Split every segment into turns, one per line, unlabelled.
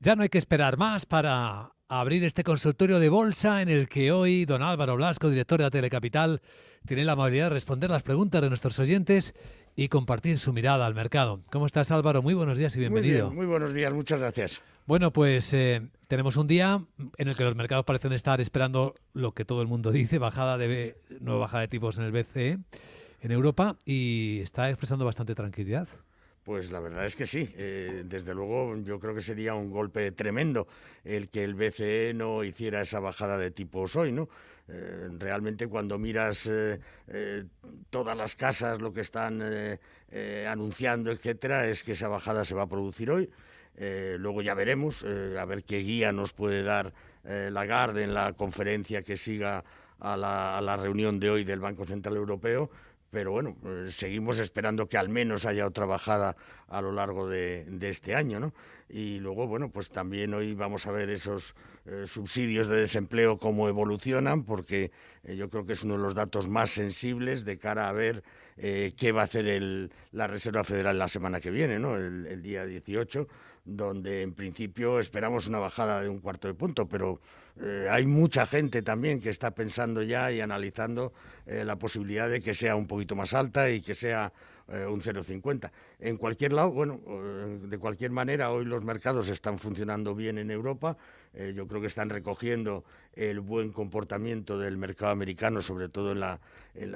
Ya no hay que esperar más para abrir este consultorio de bolsa en el que hoy don Álvaro Blasco, director de Telecapital, tiene la amabilidad de responder las preguntas de nuestros oyentes y compartir su mirada al mercado. ¿Cómo estás Álvaro? Muy buenos días y bienvenido.
Muy, buenos días, muchas gracias.
Bueno, pues eh, tenemos un día en el que los mercados parecen estar esperando lo que todo el mundo dice, bajada de nueva bajada de tipos en el BCE en Europa y está expresando bastante tranquilidad.
Pues la verdad es que sí. Eh, desde luego, yo creo que sería un golpe tremendo el que el BCE no hiciera esa bajada de tipos hoy, ¿no? Eh, realmente cuando miras eh, todas las casas lo que están anunciando, etcétera, es que esa bajada se va a producir hoy. luego ya veremos a ver qué guía nos puede dar Lagarde en la conferencia que siga a la reunión de hoy del Banco Central Europeo pero bueno, eh, seguimos esperando que al menos haya otra bajada a lo largo de, este año, ¿no? Y luego, bueno, pues también hoy vamos a ver esos eh, subsidios de desempleo cómo evolucionan, porque eh, yo creo que es uno de los datos más sensibles de cara a ver qué va a hacer la Reserva Federal la semana que viene, ¿no? El, el día 18, donde en principio esperamos una bajada de un cuarto de punto, pero eh, hay mucha gente también que está pensando ya y analizando eh, la posibilidad de que sea un poquito más alta y que sea eh, un 0,50. En cualquier lado, bueno, de cualquier manera, hoy los mercados están funcionando bien en Europa. yo creo que están recogiendo el buen comportamiento del mercado americano, sobre todo en la,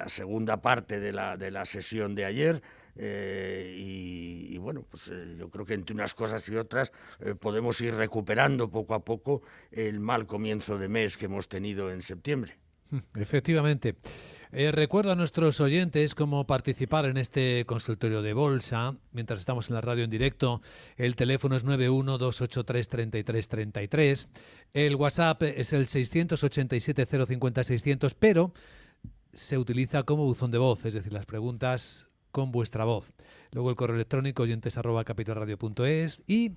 segunda parte de la sesión de ayer. Eh, y, bueno, pues eh, yo creo que entre unas cosas y otras eh, podemos ir recuperando poco a poco el mal comienzo de mes que hemos tenido en septiembre.
Mm, efectivamente. recuerdo a nuestros oyentes cómo participar en este consultorio de bolsa. Mientras estamos en la radio en directo, el teléfono es 912833333. El WhatsApp es el 687 pero se utiliza como buzón de voz, es decir, las preguntas con vuestra voz. Luego el correo electrónico oyentes y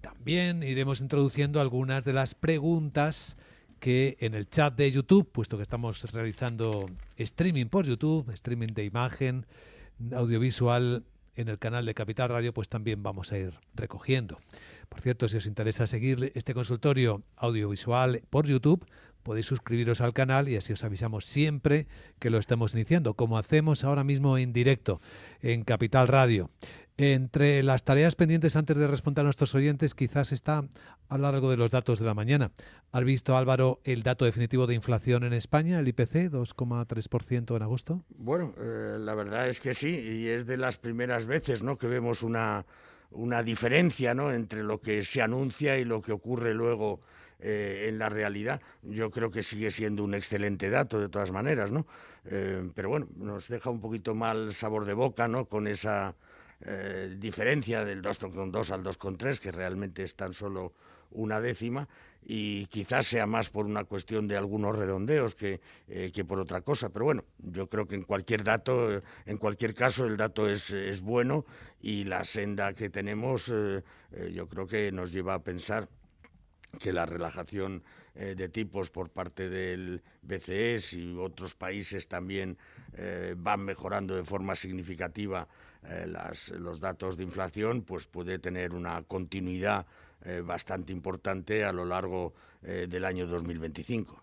también iremos introduciendo algunas de las preguntas que en el chat de YouTube, puesto que estamos realizando streaming por YouTube, streaming de imagen, audiovisual en el canal de Capital Radio, pues también vamos a ir recogiendo. Por cierto, si os interesa seguir este consultorio audiovisual por YouTube, podéis suscribiros al canal y así os avisamos siempre que lo estemos iniciando, como hacemos ahora mismo en directo en Capital Radio. Entre las tareas pendientes antes de responder a nuestros oyentes quizás está a lo largo de los datos de la mañana. ¿Has visto, Álvaro, el dato definitivo de inflación en España, el IPC, 2,3% en agosto?
Bueno, eh, la verdad es que sí, y es de las primeras veces ¿no? que vemos una, una diferencia ¿no? entre lo que se anuncia y lo que ocurre luego eh, en la realidad, yo creo que sigue siendo un excelente dato de todas maneras, ¿no? Eh, pero bueno, nos deja un poquito mal sabor de boca, ¿no? Con esa eh, diferencia del 2,2 al 2,3, que realmente es tan solo una décima y quizás sea más por una cuestión de algunos redondeos que, que, por otra cosa. Pero bueno, yo creo que en cualquier dato, en cualquier caso, el dato es, bueno y la senda que tenemos yo creo que nos lleva a pensar que la relajación eh, de tipos por parte del BCE y otros países también eh, van mejorando de forma significativa eh, las, los datos de inflación, pues puede tener una continuidad bastante importante a lo largo del año 2025.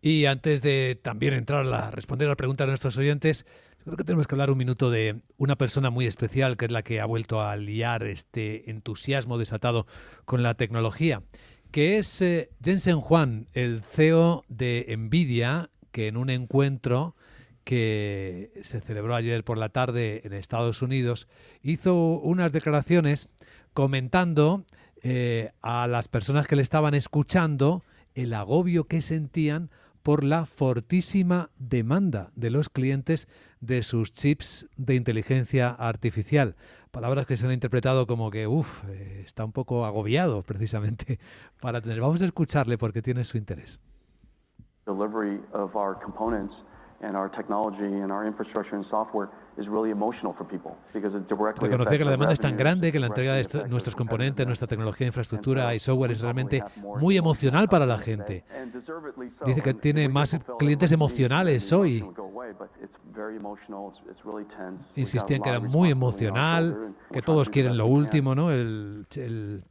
Y antes de también entrar a responder a la pregunta de nuestros oyentes, creo que tenemos que hablar un minuto de una persona muy especial, que es la que ha vuelto a liar este entusiasmo desatado con la tecnología, que es eh, Jensen Juan, el CEO de Nvidia, que en un encuentro que se celebró ayer por la tarde en Estados Unidos, hizo unas declaraciones comentando eh, a las personas que le estaban escuchando el agobio que sentían por la fortísima demanda de los clientes de sus chips de inteligencia artificial. Palabras que se han interpretado como que, uff, eh, está un poco agobiado precisamente para tener. Vamos a escucharle porque tiene su interés.
Delivery of our components and our technology and our infrastructure and software Reconocer que la demanda es tan grande, que la entrega
de nuestros componentes, nuestra tecnología, infraestructura y software es realmente muy emocional para la gente.
Dice que tiene más clientes emocionales hoy. Insistían que era muy emocional, que todos
quieren lo último, ¿no? El,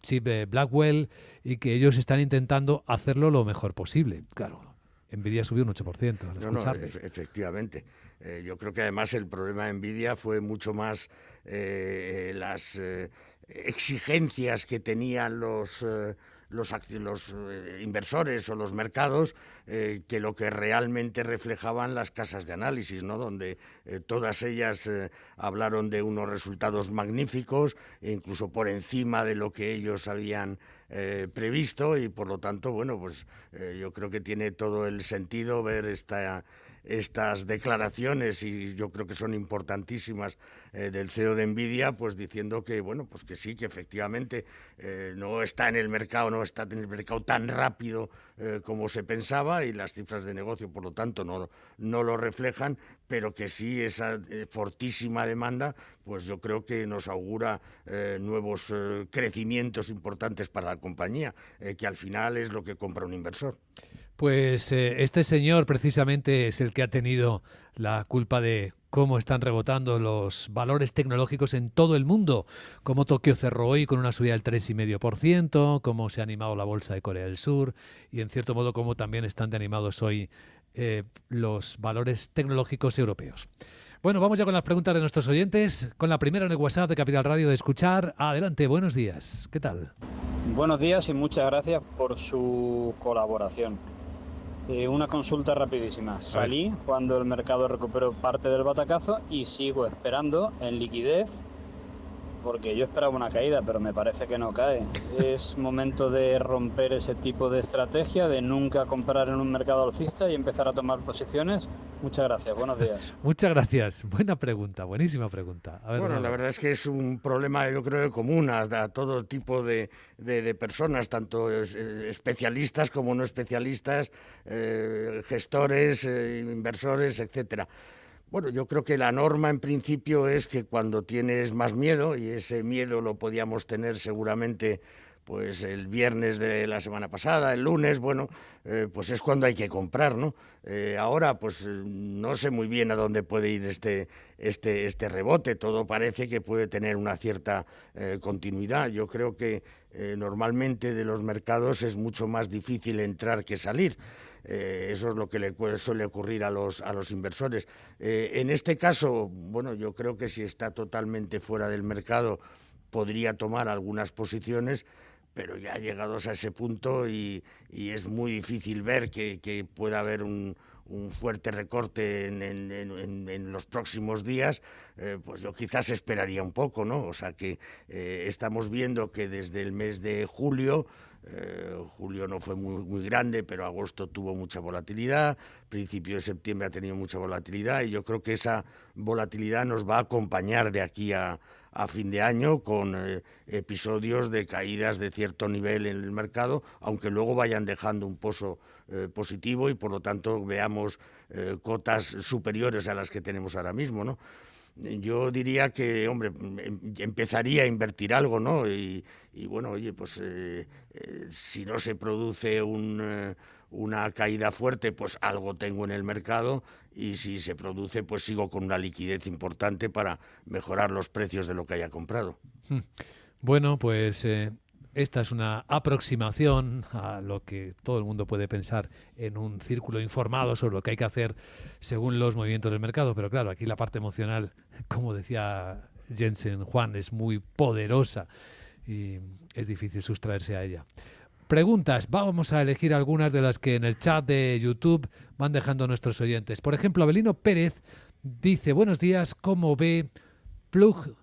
chip Blackwell y que ellos están intentando hacerlo lo mejor posible, claro. Envidia subió un 8%.
efectivamente. Eh, yo creo que además el problema de Nvidia fue mucho más eh, las eh, exigencias que tenían los los, los inversores o los mercados que lo que realmente reflejaban las casas de análisis, ¿no? donde todas ellas hablaron de unos resultados magníficos, e incluso por encima de lo que ellos habían eh, previsto y por lo tanto, bueno, pues eh, yo creo que tiene todo el sentido ver esta estas declaraciones y yo creo que son importantísimas eh, del CEO de Nvidia, pues diciendo que bueno, pues que sí, que efectivamente eh, no está en el mercado, no está en el mercado tan rápido eh, como se pensaba y las cifras de negocio, por lo tanto, no, no lo reflejan, pero que sí esa fortísima demanda, pues yo creo que nos augura nuevos crecimientos importantes para la compañía, que al final es lo que compra un inversor.
Pues eh, este señor precisamente es el que ha tenido la culpa de cómo están rebotando los valores tecnológicos en todo el mundo, como Tokio cerró hoy con una subida del 3,5%, cómo se ha animado la bolsa de Corea del Sur y en cierto modo cómo también están animados hoy eh, los valores tecnológicos europeos. Bueno, vamos ya con las preguntas de nuestros oyentes, con la primera en el WhatsApp de Capital Radio de escuchar. Adelante, buenos días, ¿qué tal?
Buenos días y muchas gracias por su colaboración. Eh, una consulta rapidísima. Salí cuando el mercado recuperó parte del batacazo y sigo esperando en liquidez porque yo esperaba una caída, pero me parece que no cae. Es momento de romper ese tipo de estrategia, de nunca comprar en un mercado alcista y empezar a tomar posiciones Muchas gracias, buenos días.
Muchas gracias, buena pregunta, buenísima pregunta.
bueno, la verdad es que es un problema, yo creo, común a, todo tipo de, personas, tanto eh, especialistas como no especialistas, eh, gestores, eh, inversores, etcétera. Bueno, yo creo que la norma en principio es que cuando tienes más miedo, y ese miedo lo podíamos tener seguramente pues el viernes de la semana pasada, el lunes, bueno, eh, pues es cuando hay que comprar, ¿no? Eh, ahora, pues no sé muy bien a dónde puede ir este, este, este rebote, todo parece que puede tener una cierta eh, continuidad. Yo creo que normalmente de los mercados es mucho más difícil entrar que salir. eso es lo que le suele ocurrir a los, a los inversores. en este caso, bueno, yo creo que si está totalmente fuera del mercado, podría tomar algunas posiciones pero ya llegados a ese punto y, es muy difícil ver que, pueda haber un, fuerte recorte en, los próximos días, eh, pues yo quizás esperaría un poco, ¿no? O sea que eh, estamos viendo que desde el mes de julio, eh, julio no fue muy, muy, grande, pero agosto tuvo mucha volatilidad, principio de septiembre ha tenido mucha volatilidad y yo creo que esa volatilidad nos va a acompañar de aquí a, a fin de año con eh, episodios de caídas de cierto nivel en el mercado, aunque luego vayan dejando un pozo eh, positivo y por lo tanto veamos eh, cotas superiores a las que tenemos ahora mismo, ¿no? Yo diría que, hombre, em, empezaría a invertir algo, ¿no? y bueno, oye, pues si no se produce un una caída fuerte, pues algo tengo en el mercado y si se produce, pues sigo con una liquidez importante para mejorar los precios de lo que haya comprado.
Hmm. Bueno, pues eh, esta es una aproximación a lo que todo el mundo puede pensar en un círculo informado sobre lo que hay que hacer según los movimientos del mercado, pero claro, aquí la parte emocional, como decía Jensen Juan, es muy poderosa y es difícil sustraerse a ella. Preguntas, vamos a elegir algunas de las que en el chat de YouTube van dejando nuestros oyentes. Por ejemplo, Abelino Pérez dice, buenos días, ¿cómo ve Plug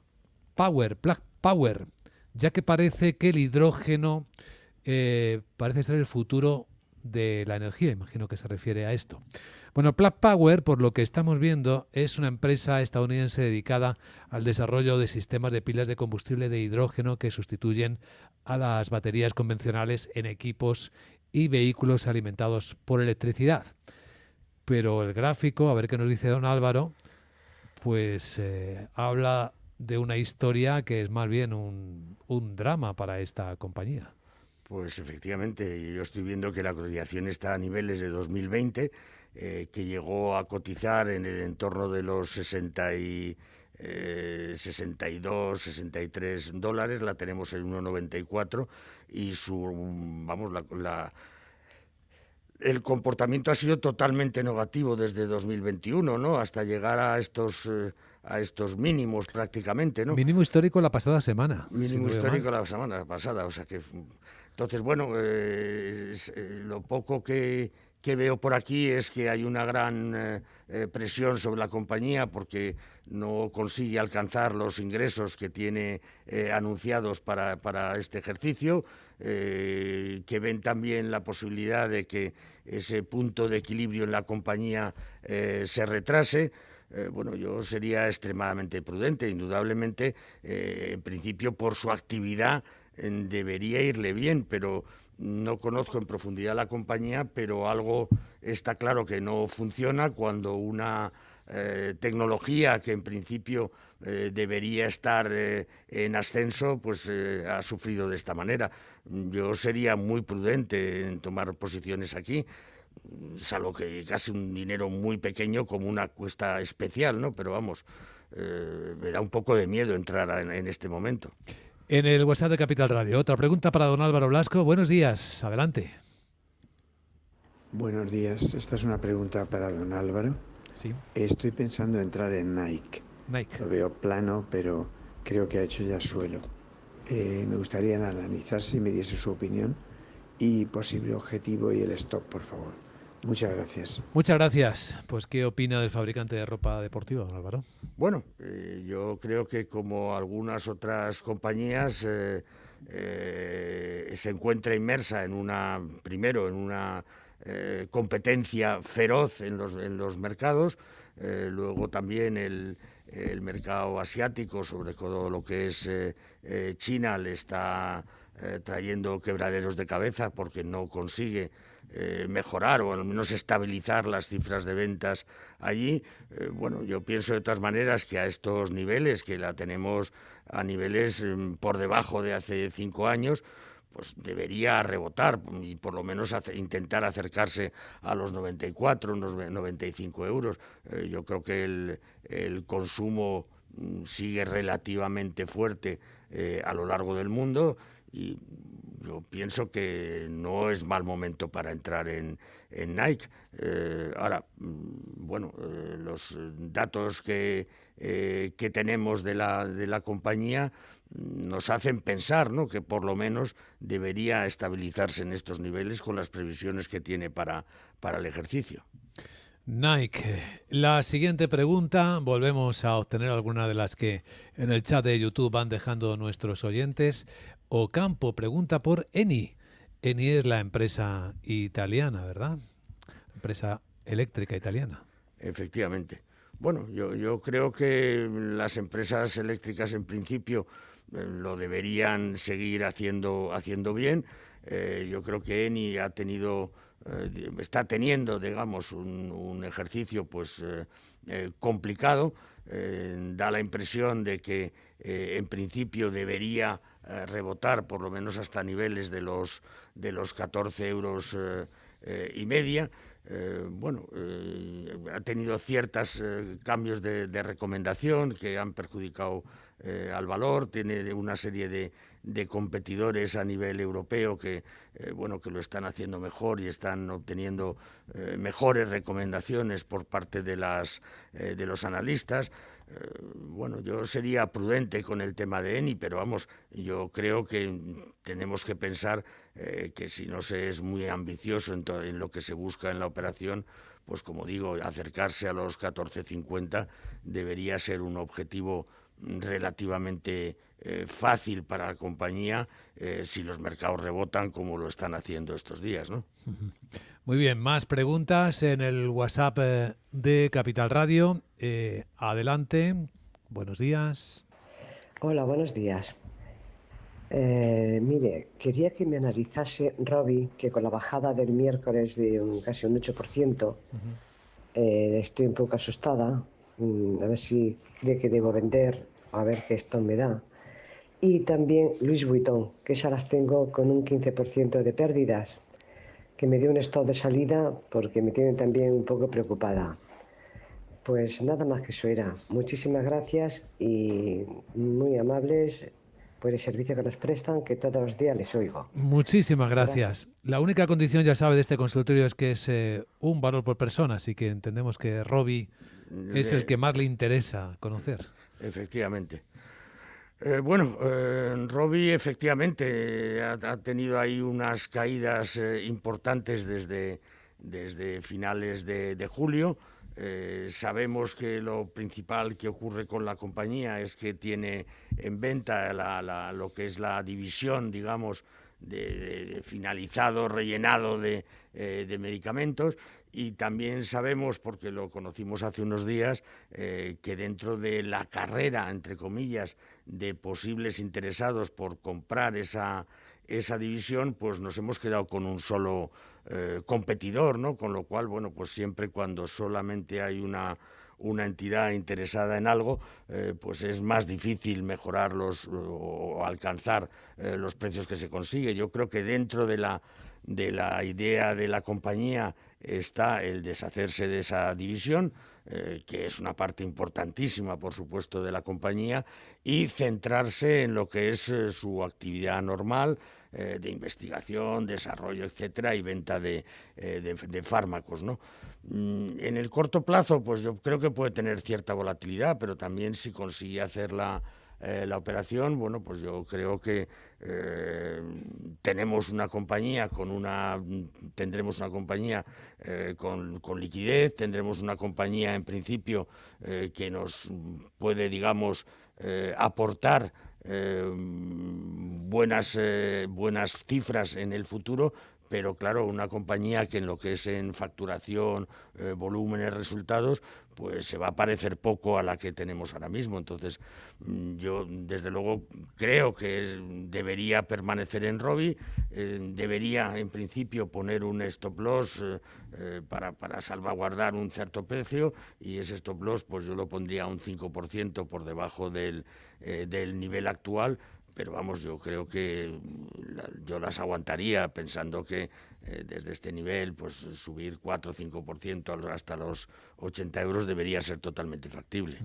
Power, Plug Power? Ya que parece que el hidrógeno eh, parece ser el futuro de la energía, imagino que se refiere a esto. Bueno, Plug Power, por lo que estamos viendo, es una empresa estadounidense dedicada al desarrollo de sistemas de pilas de combustible de hidrógeno que sustituyen a las baterías convencionales en equipos y vehículos alimentados por electricidad. Pero el gráfico, a ver qué nos dice don Álvaro, pues eh, habla de una historia que es más bien un, drama para esta compañía.
Pues efectivamente, yo estoy viendo que la cotización está a niveles de 2020 eh, que llegó a cotizar en el entorno de los 62, 63 eh, dólares, la tenemos en 1,94 y su, vamos, la, el comportamiento ha sido totalmente negativo desde 2021, ¿no? Hasta llegar a estos eh, a estos mínimos prácticamente, ¿no?
Mínimo histórico la pasada semana. Mínimo histórico
la semana pasada, o sea que entonces, bueno, eh, eh, lo poco que, veo por aquí es que hay una gran eh, presión sobre la compañía porque no consigue alcanzar los ingresos que tiene anunciados para, este ejercicio, que ven también la posibilidad de que ese punto de equilibrio en la compañía se retrase. bueno, yo sería extremadamente prudente, indudablemente, en principio por su actividad debería irle bien, pero no conozco en profundidad la compañía, pero algo está claro que no funciona cuando una eh, tecnología que en principio eh, debería estar eh, en ascenso, pues ha sufrido de esta manera. Yo sería muy prudente en tomar posiciones aquí, salvo que casi un dinero muy pequeño como una cuesta especial, ¿no? Pero vamos, me da un poco de miedo entrar en este momento
en el WhatsApp de Capital Radio. Otra pregunta para don Álvaro Blasco. Buenos días, adelante.
Buenos días, esta es una pregunta para don Álvaro. Sí. Estoy pensando entrar en Nike. Nike. Lo veo plano, pero creo que ha hecho ya suelo. Eh, me gustaría analizar si me diese su opinión y posible objetivo y el stop, por favor. Muchas gracias.
Muchas gracias. Pues, ¿qué opina del fabricante de ropa deportiva, don Álvaro?
Bueno, eh, yo creo que como algunas otras compañías eh, eh, se encuentra inmersa en una, primero, en una competencia feroz en los, en los mercados, luego también el, el, mercado asiático, sobre todo lo que es China, le está trayendo quebraderos de cabeza porque no consigue eh, mejorar o al menos estabilizar las cifras de ventas allí. Eh, bueno, yo pienso de todas maneras que a estos niveles, que la tenemos a niveles em, por debajo de hace cinco años, pues debería rebotar y por lo menos intentar acercarse a los 94, unos 95 euros. Eh, yo creo que el, consumo mm, sigue relativamente fuerte a lo largo del mundo y yo pienso que no es mal momento para entrar en, Nike. Eh, ahora, mm, bueno, eh, los datos que, eh, que tenemos de la, de la compañía mm, nos hacen pensar ¿no? que por lo menos debería estabilizarse en estos niveles con las previsiones que tiene para, para el ejercicio.
Nike. La siguiente pregunta, volvemos a obtener alguna de las que en el chat de YouTube van dejando nuestros oyentes campo pregunta por Eni. Eni es la empresa italiana, ¿verdad? Empresa eléctrica italiana.
Efectivamente. Bueno, yo, creo que las empresas eléctricas en principio eh, lo deberían seguir haciendo, haciendo bien. Eh, yo creo que Eni ha tenido, eh, está teniendo, digamos, un, ejercicio pues complicado. da la impresión de que en principio debería eh, rebotar por lo menos hasta niveles de los, de los 14 euros eh, eh, y media. bueno, ha tenido ciertos cambios de, recomendación que han perjudicado al valor, tiene una serie de, competidores a nivel europeo que, bueno, que lo están haciendo mejor y están obteniendo mejores recomendaciones por parte de los analistas. Eh, bueno, yo sería prudente con el tema de ENI, pero vamos, yo creo que tenemos que pensar eh, que si no se es muy ambicioso en, en, lo que se busca en la operación, pues como digo, acercarse a los 14.50 debería ser un objetivo relativamente eh, fácil para la compañía eh, si los mercados rebotan como lo están haciendo estos días. ¿no?
Muy bien, más preguntas en el WhatsApp eh, de Capital Radio. adelante, buenos días. Hola, buenos días. mire, quería que me analizase, Robbie, que con la bajada del miércoles de un, casi un 8%, estoy un poco asustada. Mm, a ver si cree que debo vender, a ver qué esto me da y también Luis Vuitton, que ya las tengo con un 15% de pérdidas, que me dio un estado de salida porque me tiene también un poco preocupada. Pues nada más que eso era. Muchísimas gracias y muy amables por el servicio que nos prestan, que todos los días les oigo. Muchísimas gracias. La única condición, ya sabe, de este consultorio es que es eh, un valor por persona, así que entendemos que Robbie mm, es el eh, que más le interesa conocer.
Efectivamente. Eh, bueno, eh, Robbie efectivamente ha, tenido ahí unas caídas eh, importantes desde, desde finales de, julio. Eh, sabemos que lo principal que ocurre con la compañía es que tiene en venta lo que es la división, digamos, de, finalizado, rellenado de, medicamentos y también sabemos, porque lo conocimos hace unos días, que dentro de la carrera, entre comillas, de posibles interesados por comprar esa, esa división, pues nos hemos quedado con un solo eh, competidor, ¿no? Con lo cual, bueno, pues siempre cuando solamente hay una, entidad interesada en algo, eh, pues es más difícil mejorarlos o alcanzar eh, los precios que se consigue. Yo creo que dentro de la, de la idea de la compañía está el deshacerse de esa división, eh, que es una parte importantísima, por supuesto, de la compañía, y centrarse en lo que es eh, su actividad normal eh, de investigación, desarrollo, etcétera, y venta de, fármacos, ¿no? Mm, en el corto plazo, pues yo creo que puede tener cierta volatilidad, pero también si consigue hacerla eh, la operación, bueno, pues yo creo que eh, tenemos una compañía con una, tendremos una compañía eh, con, liquidez, tendremos una compañía en principio que nos puede, digamos, aportar buenas, buenas cifras en el futuro, pero claro, una compañía que en lo que es en facturación, eh, volúmenes, resultados, pues se va a parecer poco a la que tenemos ahora mismo. Entonces, mm, yo desde luego creo que debería permanecer en Robi, eh, debería en principio poner un stop loss eh, para, salvaguardar un cierto precio y ese stop loss pues yo lo pondría un 5% por debajo del nivel actual pero vamos, yo creo que mm, yo las aguantaría pensando que eh, desde este nivel, pues subir 4 o 5% hasta los 80 euros debería ser totalmente factible.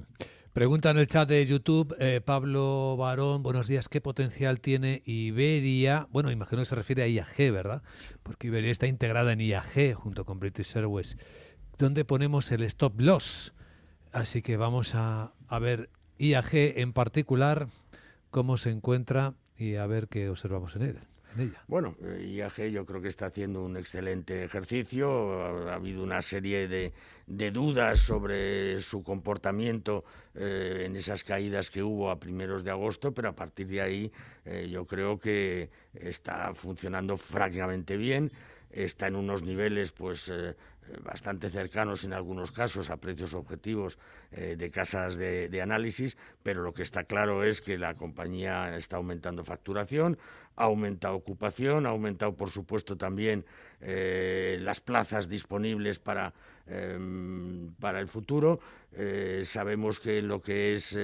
Pregunta en el chat de YouTube, eh, Pablo Barón, buenos días, ¿qué potencial tiene Iberia? Bueno, imagino que se refiere a IAG, ¿verdad? Porque Iberia está integrada en IAG junto con British Airways. ¿Dónde ponemos el stop loss? Así que vamos a, a ver IAG en particular cómo se encuentra y a ver qué observamos en Ella.
Bueno, IAG yo creo que está haciendo un excelente ejercicio. Ha, habido una serie de, dudas sobre su comportamiento eh, en esas caídas que hubo a primeros de agosto, pero a partir de ahí eh, yo creo que está funcionando francamente bien está en unos niveles pues eh, bastante cercanos en algunos casos a precios objetivos eh, de casas de, análisis, pero lo que está claro es que la compañía está aumentando facturación, ha aumentado ocupación, ha aumentado por supuesto también eh, las plazas disponibles para, em, para el futuro. Eh, sabemos que lo que es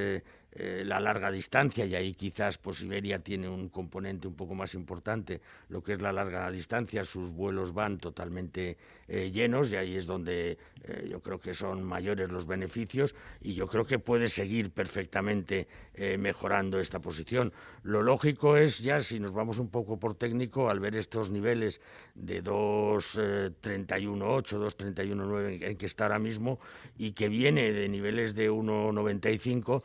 la larga distancia, y ahí quizás Siberia pues, tiene un componente un poco más importante, lo que es la larga distancia, sus vuelos van totalmente eh, llenos y ahí es donde eh, yo creo que son mayores los beneficios y yo creo que puede seguir perfectamente eh, mejorando esta posición. Lo lógico es ya, si nos vamos un poco por técnico, al ver estos niveles de 2.31.8, 2.31.9 en que está ahora mismo y que viene de niveles de 1.95,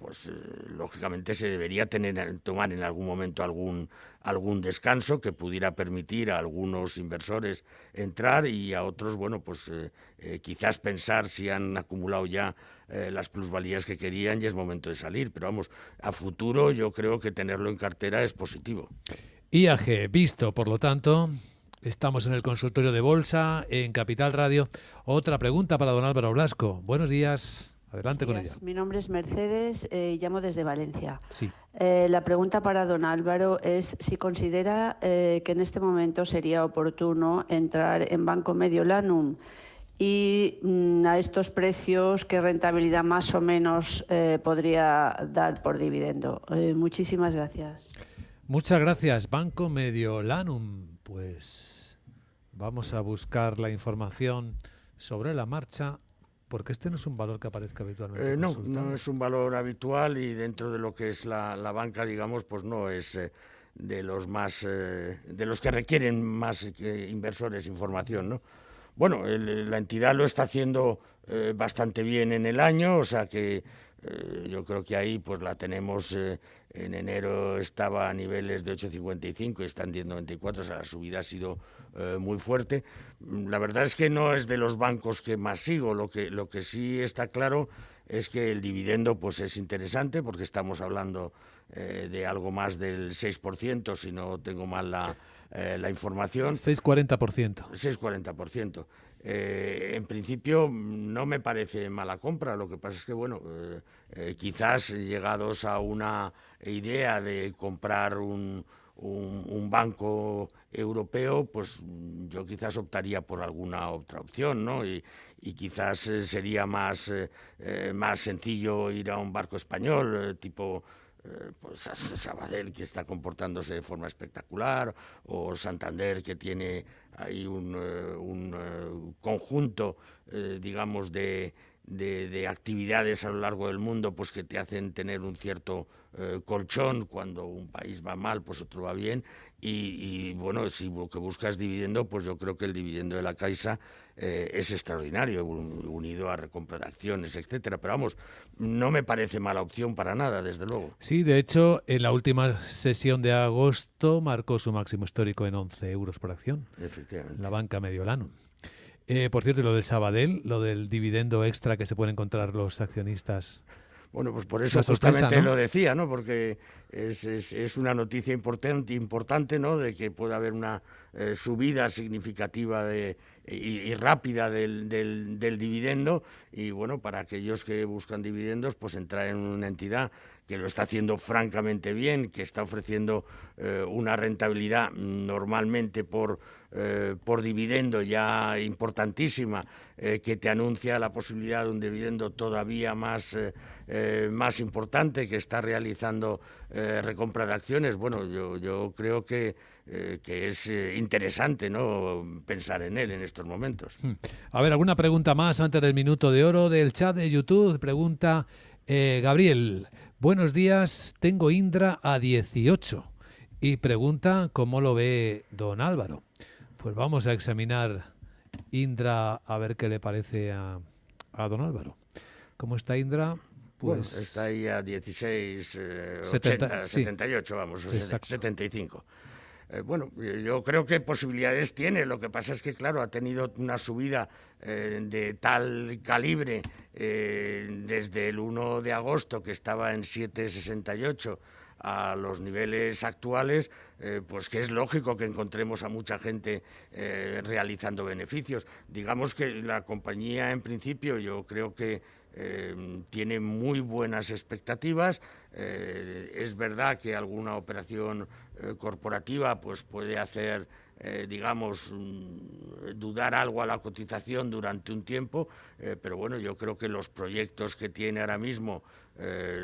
pues lógicamente se debería tener, tomar en algún momento algún algún descanso que pudiera permitir a algunos inversores entrar y a otros, bueno, pues eh, eh, quizás pensar si han acumulado ya eh, las plusvalías que querían y es momento de salir. Pero vamos, a futuro yo creo que tenerlo en cartera es positivo.
IAG, visto, por lo tanto, Estamos en el consultorio de Bolsa, en Capital Radio. Otra pregunta para don Álvaro Blasco. Buenos días. Adelante con ella.
Mi nombre es Mercedes, eh, y llamo desde Valencia. Sí. Eh, la pregunta para don Álvaro es si considera eh, que en este momento sería oportuno entrar en Banco Mediolanum y mm, a estos precios qué rentabilidad más o menos podría dar por dividendo. muchísimas gracias.
Muchas gracias, Banco Mediolanum. Pues vamos a buscar la información sobre la marcha porque este no es un valor que aparezca habitualmente. Eh, no, no
es un valor habitual y dentro de lo que es la, banca, digamos, pues no es eh, de los más, eh, de los que requieren más inversores información, ¿no? bueno, la entidad lo está haciendo eh, bastante bien en el año, o sea que eh, yo creo que ahí pues la tenemos, eh, en enero estaba a niveles de 8,55 y está en 10,94, o sea, la subida ha sido muy fuerte. La verdad es que no es de los bancos que más sigo, lo que, lo que sí está claro es que el dividendo pues es interesante porque estamos hablando de algo más del 6%, si no tengo mal la eh, la información.
6,40%.
6,40%. Eh, en principio no me parece mala compra, lo que pasa es que, bueno, eh, quizás llegados a una idea de comprar un, banco europeo, pues yo quizás optaría por alguna otra opción, ¿no? Y, quizás sería más, más sencillo ir a un barco español, tipo eh, pues pues Sabadell que está comportándose de forma espectacular, o Santander que tiene ahí un, eh, eh, conjunto, digamos, de, actividades a lo largo del mundo pues que te hacen tener un cierto colchón cuando un país va mal pues otro va bien y, bueno si lo que buscas dividendo pues yo creo que el dividendo de la Caixa eh, es extraordinario, unido a recompra de acciones, etcétera. Pero vamos, no me parece mala opción para nada, desde luego.
Sí, de hecho, en la última sesión de agosto marcó su máximo histórico en 11 euros por acción. Efectivamente. La banca Mediolano. Eh, por cierto, lo del Sabadell, lo del dividendo extra que se pueden encontrar los accionistas bueno, pues por eso justamente lo
decía, ¿no? Porque es, una noticia importante, importante, ¿no? De que pueda haber una eh, subida significativa y, rápida del, dividendo y bueno, para aquellos que buscan dividendos, pues entrar en una entidad que lo está haciendo francamente bien, que está ofreciendo eh, una rentabilidad mm, normalmente por eh, por dividendo ya importantísima, eh, que te anuncia la posibilidad de un dividendo todavía más, eh, más importante que está realizando recompra de acciones. Bueno, yo, yo creo que, que es interesante ¿no? pensar en él en estos momentos.
Hmm. A ver, ¿alguna pregunta más antes del minuto de oro del chat de YouTube? Pregunta Gabriel. Buenos días, tengo Indra a 18 y pregunta cómo lo ve don Álvaro. Pues vamos a examinar Indra a ver qué le parece a, don Álvaro. ¿Cómo está Indra? Pues está
ahí a 16, 80, 78, vamos, 75. Eh, bueno, yo creo que posibilidades tiene, lo que pasa es que, claro, ha tenido una subida eh, de tal calibre eh, desde el 1 de agosto, que estaba en 768, a los niveles actuales, eh, pues que es lógico que encontremos a mucha gente eh, realizando beneficios. Digamos que la compañía, en principio, yo creo que eh, tiene muy buenas expectativas. es verdad que alguna operación corporativa pues puede hacer digamos, mm, dudar algo a la cotización durante un tiempo, pero bueno, yo creo que los proyectos que tiene ahora mismo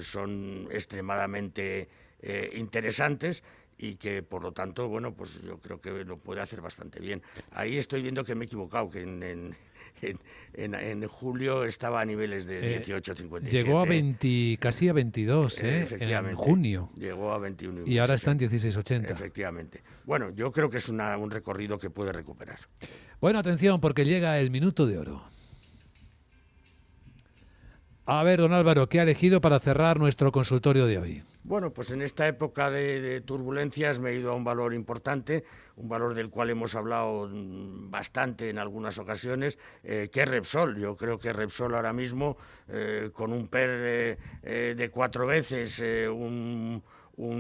son extremadamente eh, interesantes y que por lo tanto, bueno, pues yo creo que lo puede hacer bastante bien. Ahí estoy viendo que me he equivocado, que en, en, en, julio estaba a niveles de 18, eh, Llegó a
20, casi a 22, ¿eh? en junio.
Llegó a 21. Y, ahora está en
16,80.
Efectivamente. Bueno, yo creo que es un recorrido que puede recuperar.
Bueno, atención, porque llega el minuto de oro. A ver, don Álvaro, ¿qué ha elegido para cerrar nuestro consultorio de hoy?
Bueno, pues en esta época de, turbulencias me he ido a un valor importante, un valor del cual hemos hablado mm, bastante en algunas ocasiones, eh, que es Repsol. Yo creo que Repsol ahora mismo, eh, con un PER eh, de cuatro veces, un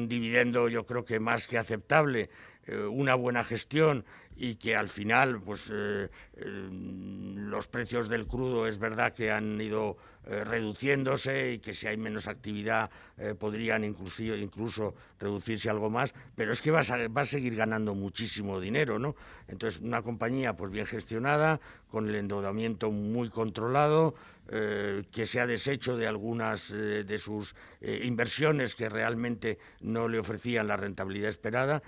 dividendo yo creo que más que aceptable, una buena gestión, y que al final pues eh, eh, los precios del crudo es verdad que han ido eh, reduciéndose y que si hay menos actividad podrían incluso, incluso reducirse algo más, pero es que va a, seguir ganando muchísimo dinero, ¿no? Entonces, una compañía pues bien gestionada, con el endeudamiento muy controlado, que se ha deshecho de algunas de sus inversiones que realmente no le ofrecían la rentabilidad esperada,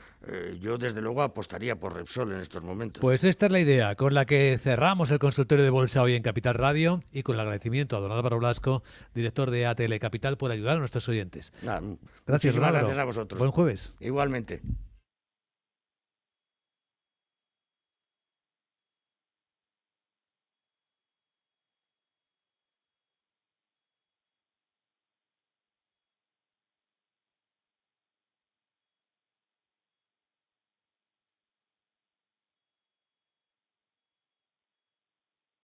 yo desde luego apostaría por Repsol en estos momentos.
Pues esta es la idea con la que cerramos el consultorio de bolsa hoy en Capital Radio y con el agradecimiento a don Álvaro Blasco, director de ATL Capital, por ayudar a nuestros
oyentes. gracias, Gracias a vosotros. Buen jueves. Igualmente.